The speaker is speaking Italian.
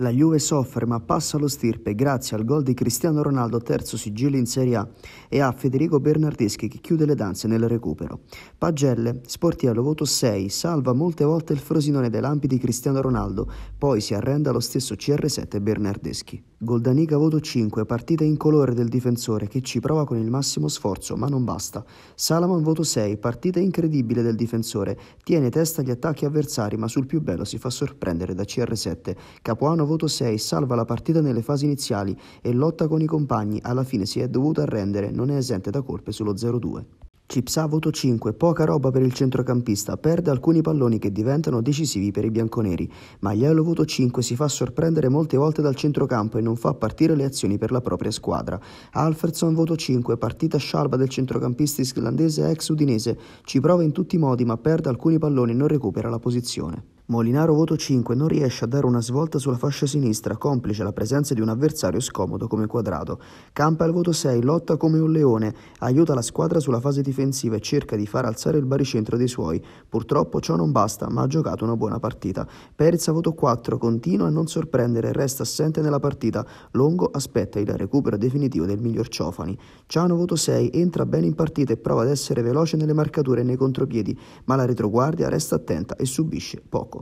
La Juve soffre ma passa lo stirpe grazie al gol di Cristiano Ronaldo, terzo sigillo in Serie A, e a Federico Bernardeschi che chiude le danze nel recupero. Pagelle, Sportiello voto 6, salva molte volte il frosinone dai lampi di Cristiano Ronaldo, poi si arrenda lo stesso CR7 Bernardeschi. Goldaniga voto 5, partita incolore del difensore che ci prova con il massimo sforzo, ma non basta. Salaman voto 6, partita incredibile del difensore, tiene testa agli attacchi avversari, ma sul più bello si fa sorprendere da CR7. Capuano voto 6, salva la partita nelle fasi iniziali e lotta con i compagni, alla fine si è dovuto arrendere, non è esente da colpe sullo 0-2. Cipsà voto 5, poca roba per il centrocampista, perde alcuni palloni che diventano decisivi per i bianconeri, ma Ielo voto 5 si fa sorprendere molte volte dal centrocampo e non fa partire le azioni per la propria squadra. Alfredson voto 5, partita scialba del centrocampista islandese ex udinese, ci prova in tutti i modi ma perde alcuni palloni e non recupera la posizione. Molinaro voto 5 non riesce a dare una svolta sulla fascia sinistra, complice la presenza di un avversario scomodo come quadrato. Campa al voto 6, lotta come un leone, aiuta la squadra sulla fase difensiva e cerca di far alzare il baricentro dei suoi. Purtroppo ciò non basta, ma ha giocato una buona partita. Perez voto 4, continua a non sorprendere e resta assente nella partita. Longo aspetta il recupero definitivo del miglior Ciofani. Ciano voto 6, entra bene in partita e prova ad essere veloce nelle marcature e nei contropiedi, ma la retroguardia resta attenta e subisce poco.